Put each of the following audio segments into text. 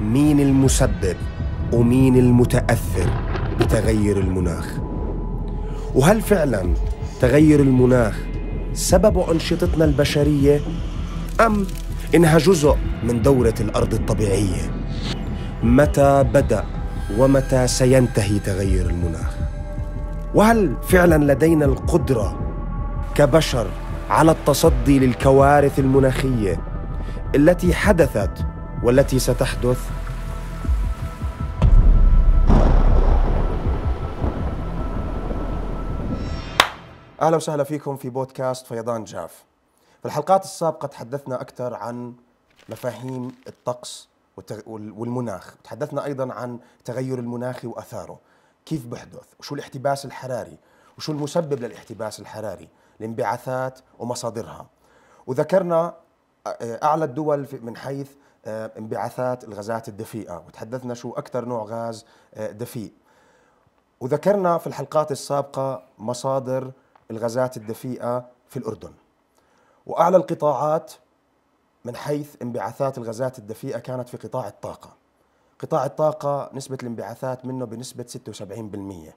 مين المسبب ومين المتأثر بتغير المناخ وهل فعلا تغير المناخ سببه أنشطتنا البشرية أم إنها جزء من دورة الأرض الطبيعية متى بدأ ومتى سينتهي تغير المناخ وهل فعلا لدينا القدرة كبشر على التصدي للكوارث المناخية التي حدثت والتي ستحدث اهلا وسهلا فيكم في بودكاست فيضان جاف. في الحلقات السابقه تحدثنا اكثر عن مفاهيم الطقس والمناخ، تحدثنا ايضا عن التغير المناخي واثاره، كيف بحدث؟ وشو الاحتباس الحراري؟ وشو المسبب للاحتباس الحراري؟ الانبعاثات ومصادرها. وذكرنا اعلى الدول من حيث آه، انبعاثات الغازات الدفيئة وتحدثنا شو أكثر نوع غاز آه، دفيء وذكرنا في الحلقات السابقة مصادر الغازات الدفيئة في الأردن وأعلى القطاعات من حيث انبعاثات الغازات الدفيئة كانت في قطاع الطاقة قطاع الطاقة نسبة الانبعاثات منه بنسبة 76%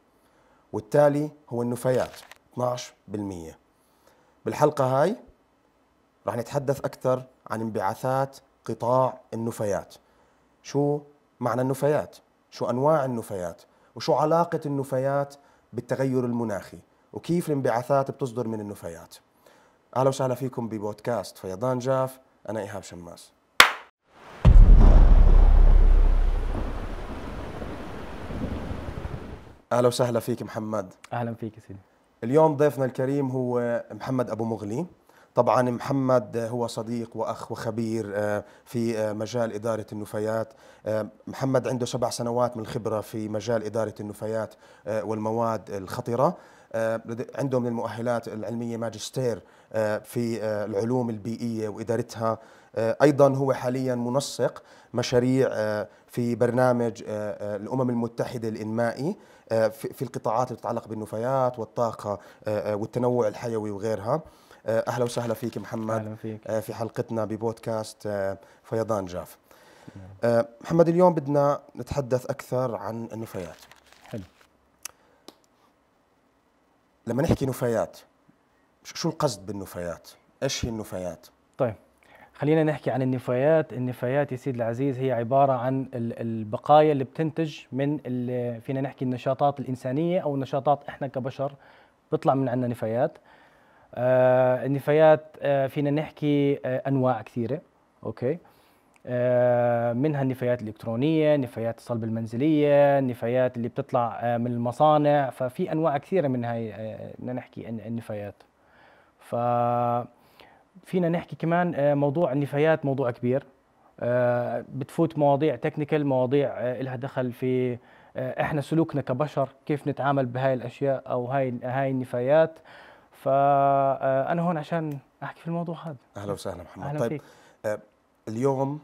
والتالي هو النفايات 12% بالحلقة هاي رح نتحدث أكثر عن انبعاثات قطاع النفايات شو معنى النفايات شو انواع النفايات وشو علاقه النفايات بالتغير المناخي وكيف الانبعاثات بتصدر من النفايات اهلا وسهلا فيكم ببودكاست فيضان جاف انا ايهاب شماس اهلا وسهلا فيك محمد اهلا فيك سيدي اليوم ضيفنا الكريم هو محمد ابو مغلي طبعا محمد هو صديق واخ وخبير آه، في آه، مجال اداره النفايات آه، محمد عنده سبع سنوات من الخبره في مجال اداره النفايات والمواد الخطره عنده من المؤهلات العلميه ماجستير في العلوم البيئيه وادارتها ايضا هو حاليا منسق مشاريع في برنامج الامم المتحده الانمائي في القطاعات اللي تتعلق بالنفايات والطاقه والتنوع الحيوي وغيرها آه، اهلا وسهلا فيك محمد اهلا فيك آه، في حلقتنا ببودكاست آه، فيضان جاف نعم. محمد اليوم بدنا نتحدث اكثر عن النفايات حلو لما نحكي نفايات شو القصد بالنفايات ايش هي النفايات طيب خلينا نحكي عن النفايات النفايات يا سيدي العزيز هي عبارة عن البقايا اللي بتنتج من فينا نحكي النشاطات الإنسانية أو النشاطات إحنا كبشر بيطلع من عندنا نفايات آه، النفايات آه، فينا نحكي آه، انواع كثيره اوكي منها النفايات الإلكترونية نفايات الصلب المنزلية النفايات اللي بتطلع من المصانع ففي أنواع كثيرة من هاي بدنا نحكي النفايات ف فينا نحكي كمان موضوع النفايات موضوع كبير بتفوت مواضيع تكنيكال مواضيع لها دخل في احنا سلوكنا كبشر كيف نتعامل بهاي الاشياء او هاي هاي النفايات فانا هون عشان احكي في الموضوع هذا اهلا وسهلا محمد أهلا طيب فيك. آه، اليوم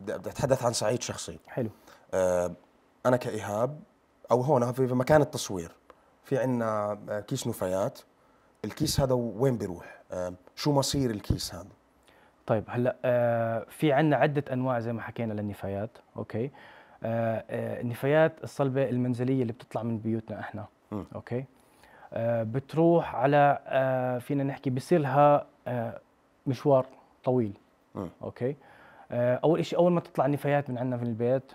بدي اتحدث عن صعيد شخصي حلو آه، انا كايهاب او هون في مكان التصوير في عندنا آه، كيس نفايات الكيس هذا وين بيروح شو مصير الكيس هذا طيب هلا في عندنا عده انواع زي ما حكينا للنفايات اوكي النفايات الصلبه المنزليه اللي بتطلع من بيوتنا احنا م. اوكي آه، بتروح على آه، فينا نحكي بصير لها آه، مشوار طويل اوكي اول شيء اول ما تطلع النفايات من عندنا في البيت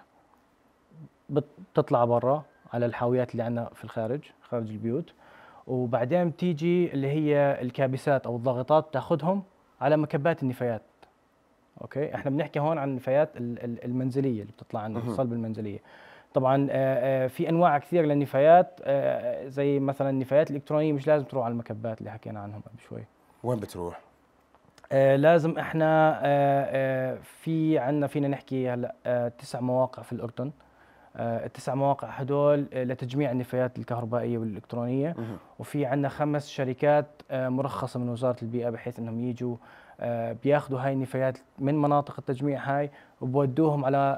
بتطلع برا على الحاويات اللي عندنا في الخارج خارج البيوت وبعدين بتيجي اللي هي الكابسات او الضاغطات تاخذهم على مكبات النفايات اوكي احنا بنحكي هون عن النفايات المنزليه اللي بتطلع عن الصلب المنزليه طبعا آه، آه، في انواع كثير للنفايات آه، زي مثلا النفايات الالكترونيه مش لازم تروح على المكبات اللي حكينا عنهم قبل شوي وين بتروح لازم احنا في عندنا فينا نحكي هلا تسع مواقع في الاردن آه، التسع مواقع هدول آه، لتجميع النفايات الكهربائيه والالكترونيه وفي عندنا خمس شركات آه، مرخصه من وزاره البيئه بحيث انهم يجوا بياخذوا هاي النفايات من مناطق التجميع هاي وبودوهم على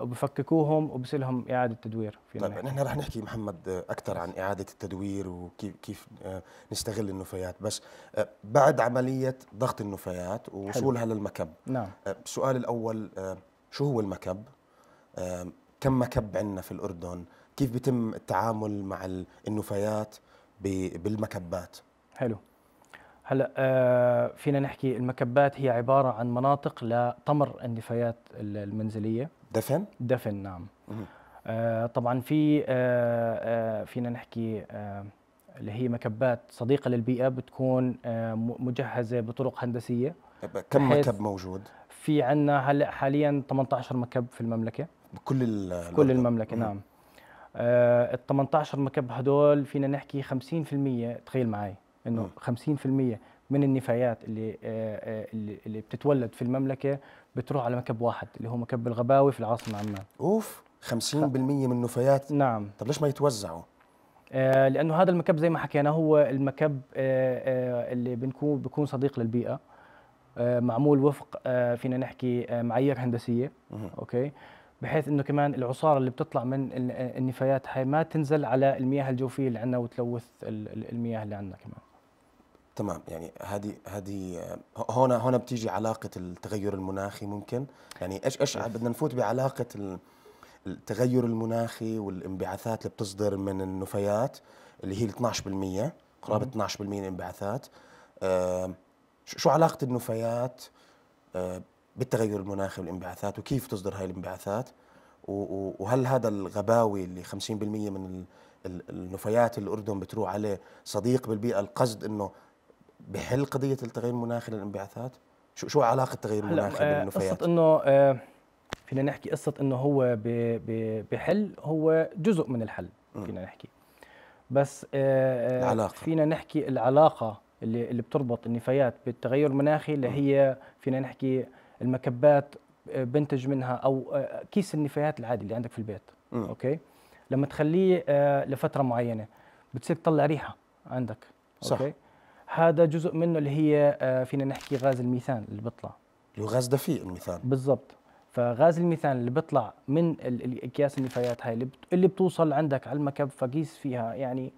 وبفككوهم وبصير اعاده تدوير طيب نحن رح نحكي محمد اكثر عن اعاده التدوير وكيف كيف نستغل النفايات بس بعد عمليه ضغط النفايات ووصولها للمكب نعم السؤال الاول شو هو المكب كم مكب عندنا في الاردن كيف بيتم التعامل مع النفايات بالمكبات حلو هلا آه فينا نحكي المكبات هي عباره عن مناطق لطمر النفايات المنزليه دفن دفن نعم آه طبعا في آه آه فينا نحكي آه اللي هي مكبات صديقه للبيئه بتكون آه مجهزه بطرق هندسيه كم مكب موجود في عندنا هلا حاليا 18 مكب في المملكه بكل كل المملكه نعم آه، ال 18 مكب هدول فينا نحكي 50% تخيل معي انه 50% من النفايات اللي آه، آه، اللي, اللي بتتولد في المملكه بتروح على مكب واحد اللي هو مكب الغباوي في العاصمه عمان اوف 50% من النفايات نعم طب ليش ما يتوزعوا؟ آه لانه هذا المكب زي ما حكينا هو المكب آه اللي بنكون بيكون صديق للبيئه معمول وفق فينا نحكي معايير هندسيه اوكي بحيث انه كمان العصاره اللي بتطلع من النفايات هاي ما تنزل على المياه الجوفيه اللي عندنا وتلوث المياه اللي عندنا كمان تمام يعني هذه هذه هون هون بتيجي علاقه التغير المناخي ممكن يعني ايش ايش بدنا نفوت بعلاقه التغير المناخي والانبعاثات اللي بتصدر من النفايات اللي هي 12% قرابه 12% انبعاثات آه، شو علاقه النفايات آه، بالتغير المناخي والانبعاثات وكيف تصدر هاي الانبعاثات وهل هذا الغباوي اللي 50% من النفايات الاردن بتروح عليه صديق بالبيئه القصد انه بحل قضيه التغير المناخي للانبعاثات شو شو علاقه التغير المناخي آه، بالنفايات قصه انه آه، فينا نحكي قصه انه هو بحل هو جزء من الحل فينا نحكي بس آه، العلاقة. فينا نحكي العلاقه اللي اللي بتربط النفايات بالتغير المناخي اللي هي فينا نحكي المكبات آه، بنتج منها او آه، كيس النفايات العادي اللي عندك في البيت م. اوكي لما تخليه آه، لفتره معينه بتصير تطلع ريحه عندك صح. اوكي هذا جزء منه اللي هي فينا نحكي غاز الميثان اللي بيطلع الغاز دفيء الميثان بالضبط فغاز الميثان اللي بيطلع من اكياس النفايات هاي اللي بتوصل عندك على المكب فقيس فيها يعني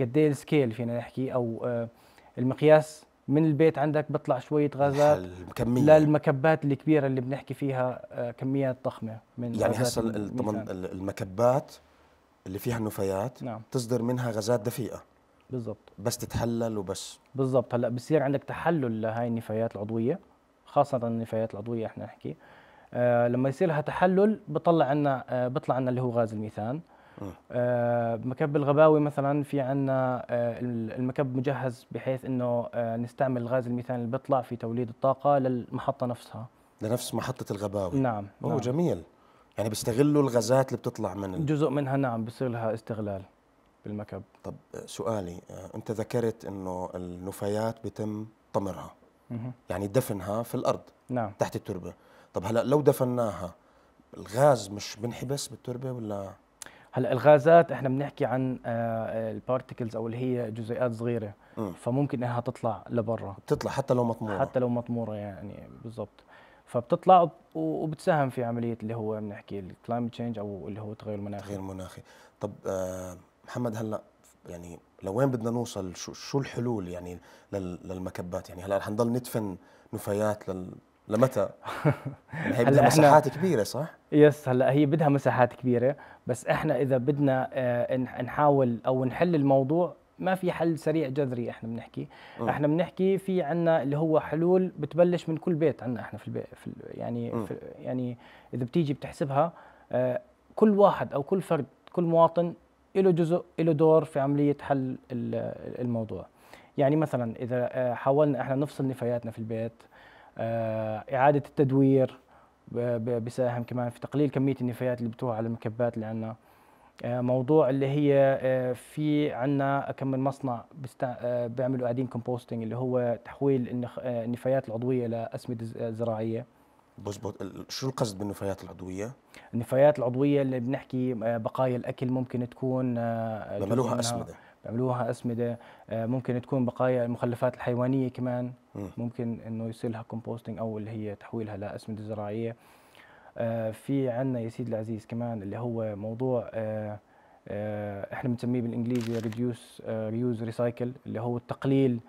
قد ايه السكيل فينا نحكي او المقياس من البيت عندك بيطلع شويه غازات الكمية. للمكبات الكبيره اللي بنحكي فيها آه، كميات ضخمه من يعني هسه المكبات اللي فيها النفايات نعم. تصدر منها غازات دفيئه بالضبط بس تتحلل وبس بالضبط هلا بصير عندك تحلل لهي النفايات العضويه خاصه النفايات العضويه احنا نحكي آه لما يصير لها تحلل بطلع عنا آه بطلع عنا اللي هو غاز الميثان آه. آه، مكب الغباوي مثلا في عندنا آه، المكب مجهز بحيث انه نستعمل غاز الميثان اللي بيطلع في توليد الطاقه للمحطه نفسها لنفس محطه الغباوي نعم اوه نعم. جميل يعني بيستغلوا الغازات اللي بتطلع من ال... جزء منها نعم بصير لها استغلال بالمكب طب سؤالي انت ذكرت انه النفايات بتم طمرها مه. يعني دفنها في الارض نعم تحت التربه طب هلا لو دفناها الغاز مش بنحبس بالتربه ولا هلا الغازات احنا بنحكي عن آه، البارتكلز او اللي هي جزيئات صغيره م. فممكن انها تطلع لبرا بتطلع حتى لو مطموره حتى لو مطموره يعني بالضبط فبتطلع وبتساهم في عمليه اللي هو بنحكي الكلايمت تشينج او اللي هو التغير المناخي التغير المناخي طب آه، محمد هلا يعني لوين بدنا نوصل شو شو الحلول يعني للمكبات يعني هلا رح نضل ندفن نفايات لل لمتى؟ هي بدها مساحات كبيره صح؟ يس هلا هي بدها مساحات كبيره بس احنا اذا بدنا آه، نحاول او نحل الموضوع ما في حل سريع جذري احنا بنحكي م. احنا بنحكي في عنا اللي هو حلول بتبلش من كل بيت عنا احنا في, البيت في يعني في يعني اذا بتيجي بتحسبها آه، كل واحد او كل فرد كل مواطن له جزء له دور في عمليه حل الموضوع يعني مثلا اذا آه، حاولنا احنا نفصل نفاياتنا في البيت آه، اعاده التدوير بيساهم كمان في تقليل كميه النفايات اللي بتروح على المكبات اللي عندنا آه، موضوع اللي هي آه، في عندنا كم من مصنع بيعملوا قاعدين كومبوستنج اللي هو تحويل النفايات العضويه لاسمده زراعيه بزبط شو القصد بالنفايات العضويه؟ النفايات العضويه اللي بنحكي بقايا الاكل ممكن تكون بيعملوها اسمده بيعملوها اسمده ممكن تكون بقايا المخلفات الحيوانيه كمان ممكن انه يصير لها كومبوستنج او اللي هي تحويلها لاسمده زراعيه آه، في عندنا يا سيدي العزيز كمان اللي هو موضوع آه، آه، احنا بنسميه بالانجليزي ريديوس ريوز ريسايكل اللي هو التقليل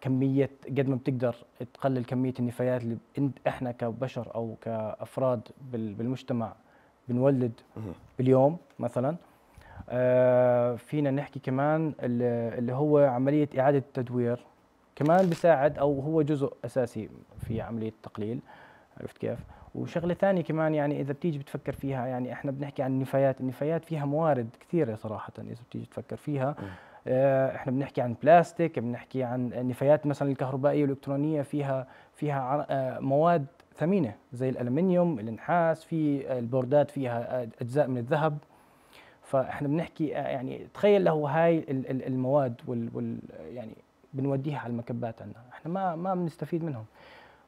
كميه قد ما بتقدر تقلل كميه النفايات اللي احنا كبشر او كافراد بالمجتمع بنولد باليوم مثلا فينا نحكي كمان اللي هو عمليه اعاده التدوير كمان بيساعد او هو جزء اساسي في عمليه التقليل عرفت كيف؟ وشغله ثانيه كمان يعني اذا بتيجي بتفكر فيها يعني احنا بنحكي عن النفايات، النفايات فيها موارد كثيره صراحه اذا بتيجي تفكر فيها آه، احنا بنحكي عن بلاستيك، بنحكي عن النفايات مثلا الكهربائيه والالكترونيه فيها فيها آه، مواد ثمينه زي الالمنيوم، النحاس، في البوردات فيها اجزاء من الذهب فاحنا بنحكي آه، يعني تخيل له هاي المواد وال يعني بنوديها على المكبات عندنا احنا ما ما بنستفيد منهم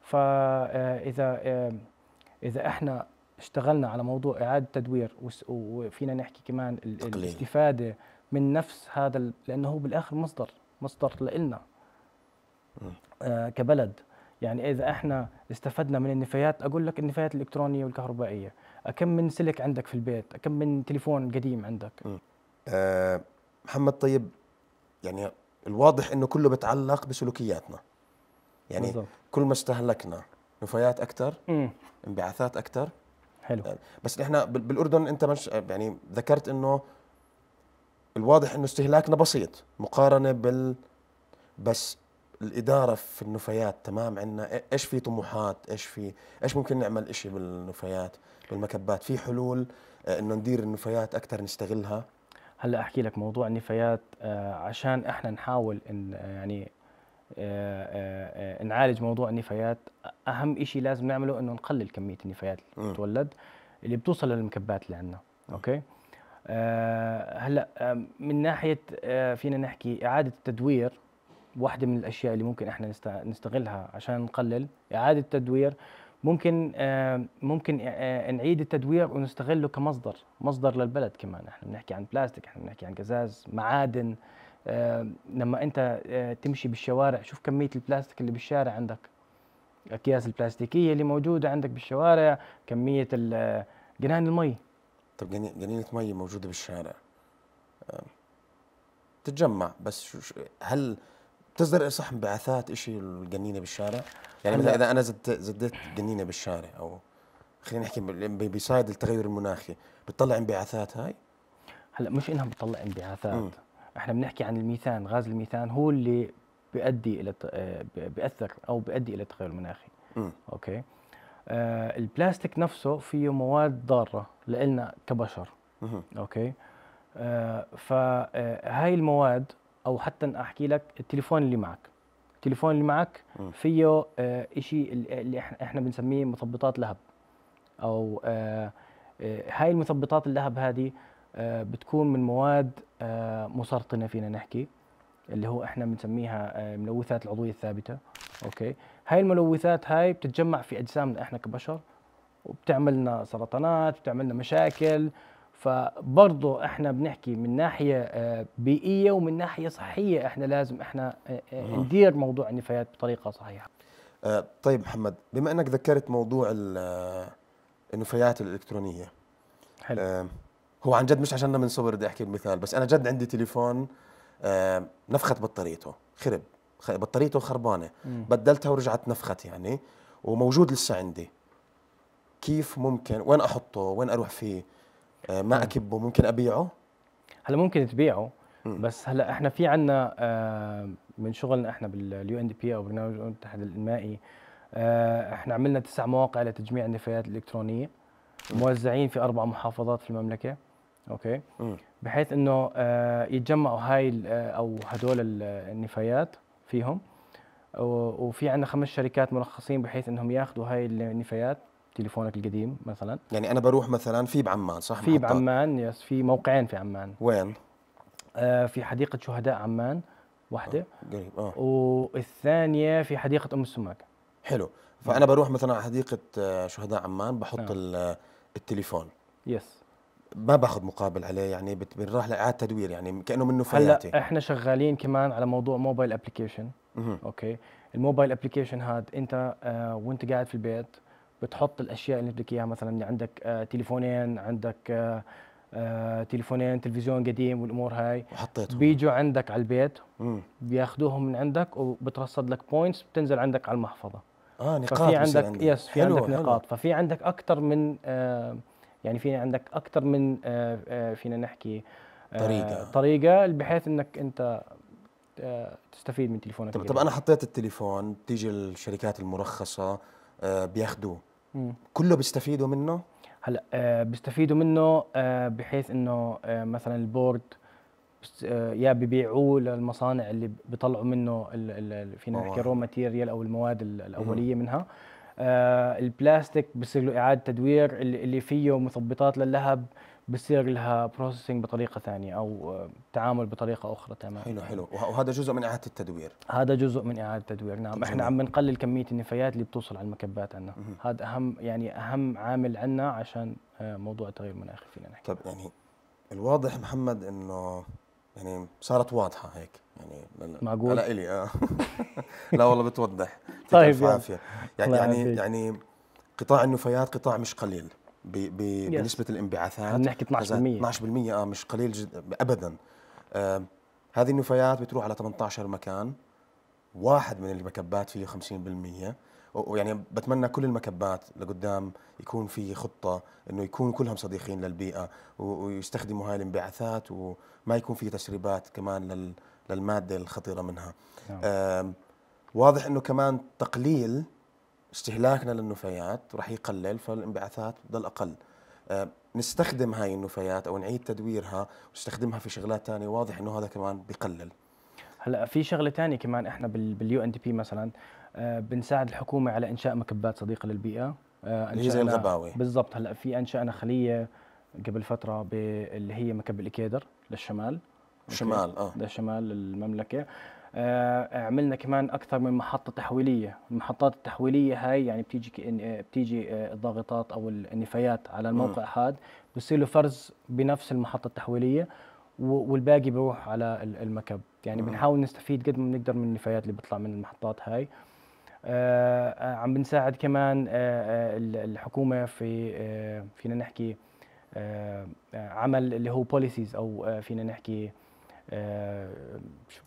فاذا آه، آه، اذا احنا اشتغلنا على موضوع اعاده تدوير وفينا نحكي كمان تقليل. الاستفاده من نفس هذا لانه هو بالاخر مصدر مصدر لنا آه، كبلد يعني اذا احنا استفدنا من النفايات اقول لك النفايات الالكترونيه والكهربائيه كم من سلك عندك في البيت كم من تليفون قديم عندك أه محمد طيب يعني الواضح انه كله بتعلق بسلوكياتنا يعني بالضبط. كل ما استهلكنا نفايات اكثر انبعاثات اكثر حلو يعني بس نحن بالاردن انت مش يعني ذكرت انه الواضح انه استهلاكنا بسيط مقارنه بال بس الاداره في النفايات تمام عندنا ايش في طموحات ايش في ايش ممكن نعمل شيء بالنفايات بالمكبات في حلول آه، انه ندير النفايات اكثر نستغلها هلا احكي لك موضوع النفايات آه، عشان احنا نحاول ان آه، يعني آه، نعالج موضوع النفايات اهم شيء لازم نعمله انه نقلل كميه النفايات اللي بتولد اللي بتوصل للمكبات اللي عندنا اوكي هلا من ناحيه فينا نحكي اعاده التدوير واحده من الاشياء اللي ممكن احنا نستغلها عشان نقلل اعاده التدوير ممكن آه، ممكن آه، آه، نعيد التدوير ونستغله كمصدر مصدر للبلد كمان احنا بنحكي عن بلاستيك احنا بنحكي عن قزاز معادن لما انت تمشي بالشوارع شوف كميه البلاستيك اللي بالشارع عندك الاكياس البلاستيكيه اللي موجوده عندك بالشوارع كميه جنان المي طب جنينه مي موجوده بالشارع تتجمع بس هل تصدر صح انبعاثات شيء الجنينه بالشارع؟ يعني مثلا اذا انا زدت زدت جنينه بالشارع او خلينا نحكي بصيد التغير المناخي بتطلع انبعاثات هاي؟ هلا مش انها بتطلع انبعاثات م. احنا بنحكي عن الميثان غاز الميثان هو اللي بيؤدي الى آه، بياثر او بيؤدي الى التغير المناخي م. اوكي آه البلاستيك نفسه فيه مواد ضاره لنا كبشر م. اوكي آه فهاي المواد او حتى احكي لك التليفون اللي معك التليفون اللي معك فيه آه شيء اللي احنا بنسميه مثبطات لهب او آه،, آه هاي المثبطات اللهب هذه آه بتكون من مواد آه مسرطنه فينا نحكي اللي هو احنا بنسميها آه ملوثات العضويه الثابته اوكي هاي الملوثات هاي بتتجمع في اجسامنا احنا كبشر وبتعمل لنا سرطانات بتعملنا لنا مشاكل فبرضه احنا بنحكي من ناحيه آه، بيئيه ومن ناحيه صحيه احنا لازم احنا آه، آه، ندير موضوع النفايات بطريقه صحيحه. طيب محمد بما انك ذكرت موضوع النفايات الالكترونيه حلو هو عن جد مش عشان من صبر بدي احكي المثال بس انا جد عندي تليفون نفخت بطاريته خرب بطاريته خربانه بدلتها ورجعت نفخت يعني وموجود لسه عندي كيف ممكن وين احطه وين اروح فيه آه، ما نعم. اكبه ممكن ابيعه هلا ممكن تبيعه بس هلا احنا في عنا آه، من شغلنا احنا باليو ان دي بي او برنامج الامم المتحده الانمائي آه، احنا عملنا تسع مواقع لتجميع النفايات الالكترونيه موزعين في اربع محافظات في المملكه اوكي بحيث انه يتجمعوا هاي او هدول النفايات فيهم وفي عندنا خمس شركات مرخصين بحيث انهم ياخذوا هاي النفايات تليفونك القديم مثلا يعني انا بروح مثلا في بعمان صح في بعمان يس في موقعين في عمان وين آه في حديقه شهداء عمان واحده آه، قريب اه والثانيه في حديقه ام السماك حلو نعم. فانا بروح مثلا على حديقه آه، شهداء عمان بحط نعم. آه. التليفون يس ما باخذ مقابل عليه يعني بنروح لاعاده تدوير يعني كانه منه فلاتي هلا احنا شغالين كمان على موضوع موبايل ابلكيشن اوكي الموبايل ابلكيشن هاد انت آه وانت قاعد في البيت بتحط الاشياء اللي بدك اياها مثلا عندك آه، تليفونين عندك آه، آه، تليفونين تلفزيون قديم والامور هاي وحطيتهم بيجوا عندك على البيت بياخذوهم من عندك وبترصد لك بوينتس بتنزل عندك على المحفظه اه نقاط ففي عندك, عندي. يس في عندك حلو نقاط ففي عندك اكثر من آه يعني في عندك اكثر من آه آه فينا نحكي آه طريقه طريقه بحيث انك انت تستفيد من تليفونك طب, طب انا حطيت التليفون بتيجي الشركات المرخصه بياخذوه كله بيستفيدوا منه هلا آه، بيستفيدوا منه آه، بحيث انه آه، مثلا البورد يا ببيعوه للمصانع اللي بيطلعوا منه فينا نحكي رو ماتيريال او المواد الاوليه منها البلاستيك بصير له اعاده تدوير اللي فيه مثبطات للهب بصير لها بروسيسنج بطريقه ثانيه او آه، تعامل بطريقه اخرى تماما حلو حلو وهذا جزء من اعاده التدوير هذا جزء من اعاده التدوير نعم جميل. احنا عم نقلل كميه النفايات اللي بتوصل على المكبات عندنا هذا اهم يعني اهم عامل عندنا عشان آه، موضوع التغير المناخي فينا نحكي طب يعني الواضح محمد انه يعني صارت واضحه هيك يعني معقول لا الي اه لا والله بتوضح طيب يعني يعني, يعني قطاع النفايات قطاع مش قليل ب ب بنسبه الانبعاثات عم نحكي 12% 12% اه مش قليل جدا ابدا آه هذه النفايات بتروح على 18 مكان واحد من المكبات فيه 50% ويعني بتمنى كل المكبات لقدام يكون في خطه انه يكونوا كلهم صديقين للبيئه ويستخدموا هاي الانبعاثات وما يكون في تسريبات كمان للماده الخطيره منها آه واضح انه كمان تقليل استهلاكنا للنفايات راح يقلل فالانبعاثات بتضل اقل آه، نستخدم هاي النفايات او نعيد تدويرها ونستخدمها في شغلات ثانيه واضح انه هذا كمان بقلل هلا في شغله ثانيه كمان احنا باليو ان دي بي مثلا آه، بنساعد الحكومه على انشاء مكبات صديقه للبيئه آه، اللي زي الغباوي بالضبط هلا في انشانا خليه قبل فتره اللي هي مكب الكيدر للشمال الشمال اه للشمال المملكه آه، عملنا كمان اكثر من محطه تحويليه المحطات التحويليه هاي يعني بتيجي آه، بتيجي آه، الضغطات او النفايات على الموقع هذا بصير له فرز بنفس المحطه التحويليه والباقي بروح على المكب يعني بنحاول نستفيد قد ما بنقدر من النفايات اللي بتطلع من المحطات هاي عم بنساعد كمان الحكومه في فينا نحكي عمل اللي هو بوليسيز او فينا نحكي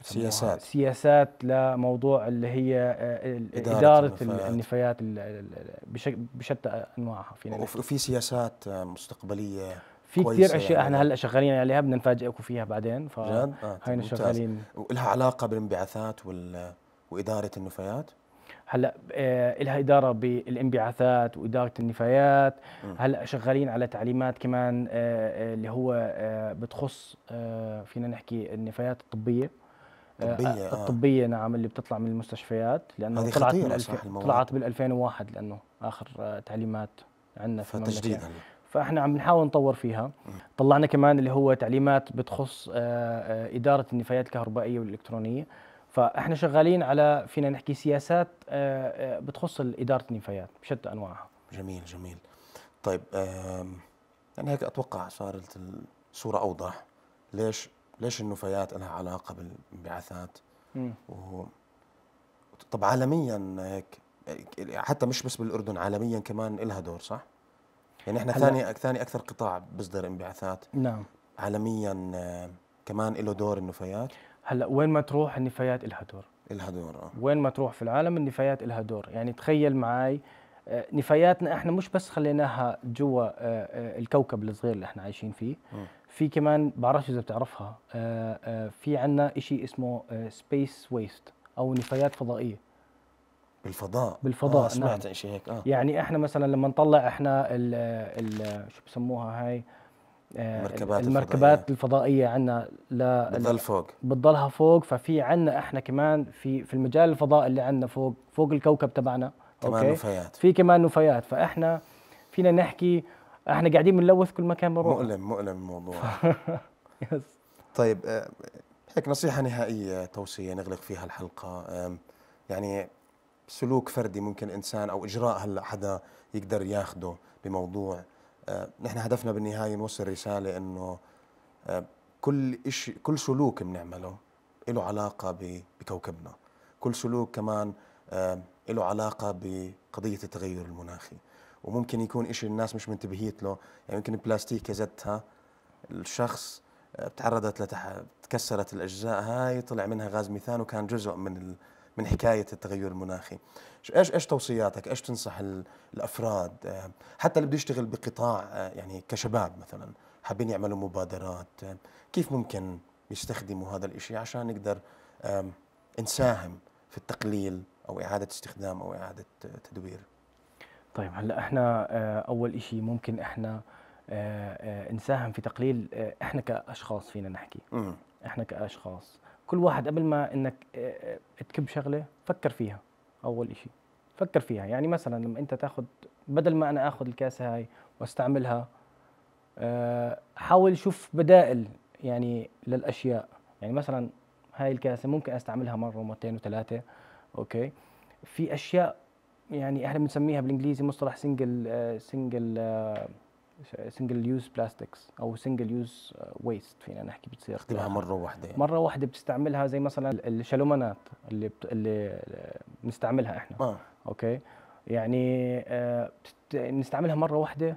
سياسات سياسات لموضوع اللي هي آه، إدارة, إدارة النفايات, النفايات بشتى أنواعها فينا وفي سياسات آه، مستقبلية في كثير اشياء يعني احنا هلا شغالين عليها بدنا نفاجئكم فيها بعدين ف آه طيب، شغالين ولها علاقه بالانبعاثات وال... واداره النفايات؟ هلا آه، لها اداره بالانبعاثات واداره النفايات هلا شغالين على تعليمات كمان آه، آه، اللي هو بتخص فينا نحكي النفايات الطبيه الطبية آه. الطبية نعم اللي بتطلع من المستشفيات لأنه طلعت بال طلعت بال 2001 لأنه آخر تعليمات عندنا في فتجديدا فاحنا عم نحاول نطور فيها طلعنا كمان اللي هو تعليمات بتخص آه آه إدارة النفايات الكهربائية والإلكترونية فاحنا شغالين على فينا نحكي سياسات آه، آه، بتخص اداره النفايات بشتى انواعها جميل جميل طيب يعني هيك اتوقع صارت الصوره اوضح ليش ليش النفايات لها علاقه بالانبعاثات و طب عالميا هيك حتى مش بس بالاردن عالميا كمان لها دور صح؟ يعني احنا ثاني ثاني اكثر قطاع بيصدر انبعاثات نعم عالميا كمان له دور النفايات هلا وين ما تروح النفايات إلها دور إلها دور آه. وين ما تروح في العالم النفايات إلها دور يعني تخيل معي آه، نفاياتنا احنا مش بس خليناها جوا آه، آه، الكوكب الصغير اللي احنا عايشين فيه في كمان بعرفش اذا بتعرفها في عندنا شيء اسمه سبيس ويست او نفايات فضائيه بالفضاء بالفضاء آه سمعت نعم. شيء هيك آه. يعني احنا مثلا لما نطلع احنا ال ال شو بسموها هاي آه، المركبات, المركبات الفضائيه, الفضائية عندنا ل... بتضل فوق بتضلها فوق ففي عندنا احنا كمان في في المجال الفضائي اللي عندنا فوق فوق الكوكب تبعنا كمان أوكي. نفايات في كمان نفايات فاحنا فينا نحكي احنا قاعدين بنلوث كل مكان بنروح مؤلم مؤلم الموضوع يس طيب آه، هيك نصيحه نهائيه توصيه نغلق فيها الحلقه يعني سلوك فردي ممكن انسان او اجراء هلا حدا يقدر ياخده بموضوع نحن هدفنا بالنهايه نوصل رساله انه آه، كل إشي كل سلوك بنعمله له علاقه بكوكبنا كل سلوك كمان آه، له علاقه بقضيه التغير المناخي وممكن يكون إشي الناس مش منتبهيت له يعني يمكن البلاستيكه زتها الشخص آه، تعرضت لتح... تكسرت الاجزاء هاي طلع منها غاز ميثان وكان جزء من من حكايه التغير المناخي ايش ايش توصياتك ايش تنصح الافراد آه، حتى اللي بده يشتغل بقطاع آه، يعني كشباب مثلا حابين يعملوا مبادرات آه، كيف ممكن يستخدموا هذا الإشي عشان نقدر نساهم في التقليل او اعاده استخدام او اعاده تدوير طيب هلا احنا اول شيء ممكن احنا نساهم في تقليل احنا كاشخاص فينا نحكي احنا كاشخاص كل واحد قبل ما انك آه، آه، تكب شغله فكر فيها اول شيء فكر فيها يعني مثلا لما انت تاخذ بدل ما انا اخذ الكاسه هاي واستعملها آه، حاول شوف بدائل يعني للاشياء يعني مثلا هاي الكاسه ممكن استعملها مره ومرتين وثلاثه اوكي في اشياء يعني احنا بنسميها بالانجليزي مصطلح سنجل سنجل سنجل يوز بلاستكس او سنجل يوز ويست فينا نحكي بتصير تستخدمها مره واحده يعني. مره واحده بتستعملها زي مثلا الشالومانات اللي بت... اللي بنستعملها uh, احنا آه. اوكي يعني بنستعملها uh, بت... نستعملها مره واحده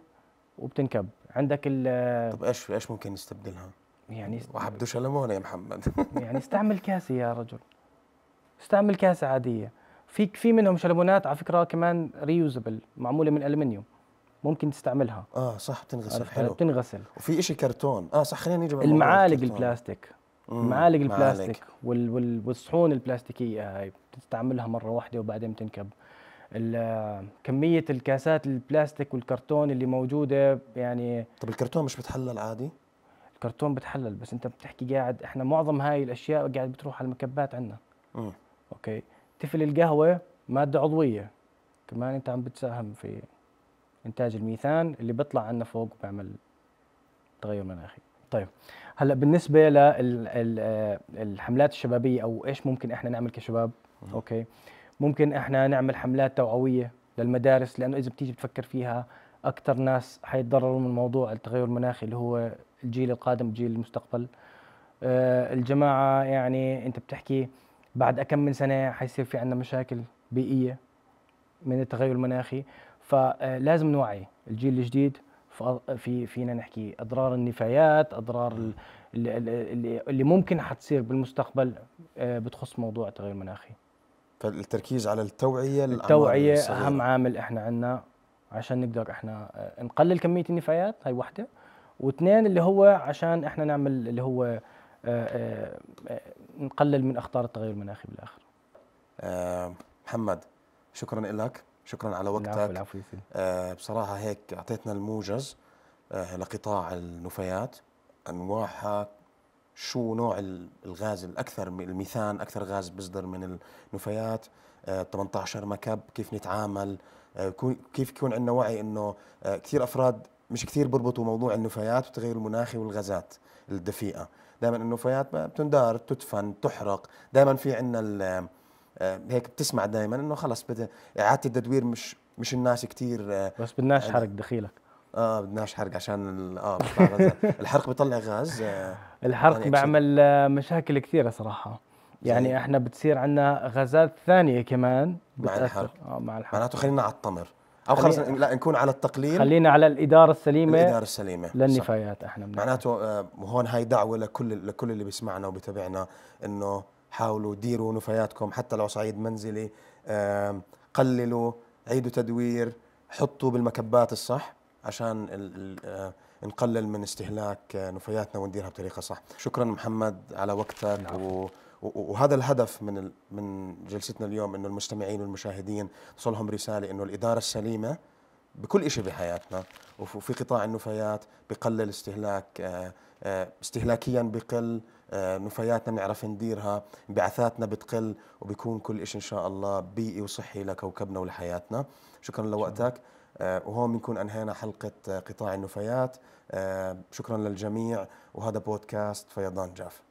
وبتنكب عندك ال uh, طب ايش ايش ممكن نستبدلها؟ يعني است... وحبدو شلمونه يا محمد يعني استعمل كاسه يا رجل استعمل كاسه عاديه في في منهم شلمونات على فكره كمان ريوزبل معموله من المنيوم ممكن تستعملها اه صح بتنغسل حلو بتنغسل وفي شيء كرتون اه صح خلينا نيجي المعالق البلاستيك معالق البلاستيك وال والصحون البلاستيكيه هاي بتستعملها مره واحده وبعدين بتنكب كميه الكاسات البلاستيك والكرتون اللي موجوده يعني طب الكرتون مش بتحلل عادي الكرتون بتحلل بس انت بتحكي قاعد احنا معظم هاي الاشياء قاعد بتروح على المكبات عندنا اوكي تفل القهوه ماده عضويه كمان انت عم بتساهم في انتاج الميثان اللي بيطلع عنا فوق بعمل تغير مناخي طيب هلا بالنسبه للحملات الشبابيه او ايش ممكن احنا نعمل كشباب اوكي ممكن احنا نعمل حملات توعويه للمدارس لانه اذا بتيجي بتفكر فيها اكثر ناس حيتضرروا من موضوع التغير المناخي اللي هو الجيل القادم جيل المستقبل أه الجماعه يعني انت بتحكي بعد اكم من سنه حيصير في عندنا مشاكل بيئيه من التغير المناخي فلازم نوعي الجيل الجديد في فينا نحكي اضرار النفايات اضرار اللي, اللي ممكن حتصير بالمستقبل آه، بتخص موضوع التغير المناخي فالتركيز على التوعيه التوعيه اهم عامل احنا عندنا عشان نقدر احنا آه، نقلل كميه النفايات هاي وحده واثنين اللي هو عشان احنا نعمل اللي هو آه، نقلل من اخطار التغير المناخي بالاخر محمد شكرا لك شكرا على وقتك العفو العفو آه بصراحه هيك اعطيتنا الموجز آه لقطاع النفايات انواعها شو نوع الغاز الاكثر الميثان اكثر غاز بيصدر من النفايات آه 18 مكب كيف نتعامل آه كيف يكون عندنا وعي انه آه كثير افراد مش كثير بربطوا موضوع النفايات والتغير المناخي والغازات الدفيئه دائما النفايات بتندار تدفن تحرق دائما في عندنا آه، هيك بتسمع دائما انه خلص بدا اعاده التدوير مش مش الناس كثير آه، بس بدناش يعني حرق دخيلك اه بدناش حرق عشان اه الحرق بيطلع غاز آه، الحرق يعني بيعمل مشاكل كثيره صراحه يعني احنا بتصير عندنا غازات ثانيه كمان مع الحرق اه مع الحرق معناته خلينا على التمر او خلص لا نكون على التقليل خلينا على الاداره السليمه الاداره السليمه للنفايات احنا معناته هون هاي دعوه لكل لكل اللي بيسمعنا وبتابعنا انه حاولوا ديروا نفاياتكم حتى لو صعيد منزلي قللوا عيدوا تدوير حطوا بالمكبات الصح عشان الـ الـ آه، نقلل من استهلاك نفاياتنا ونديرها بطريقه صح شكرا محمد على وقتك نعم. و وهذا الهدف من من جلستنا اليوم انه المستمعين والمشاهدين توصلهم رساله انه الاداره السليمه بكل شيء بحياتنا وفي قطاع النفايات بقلل استهلاك آه، آه، استهلاكيا بقل آه، نفاياتنا بنعرف نديرها انبعاثاتنا بتقل وبيكون كل شيء ان شاء الله بيئي وصحي لكوكبنا ولحياتنا شكرا لوقتك وهون بنكون انهينا حلقه قطاع النفايات شكرا للجميع وهذا بودكاست فيضان جاف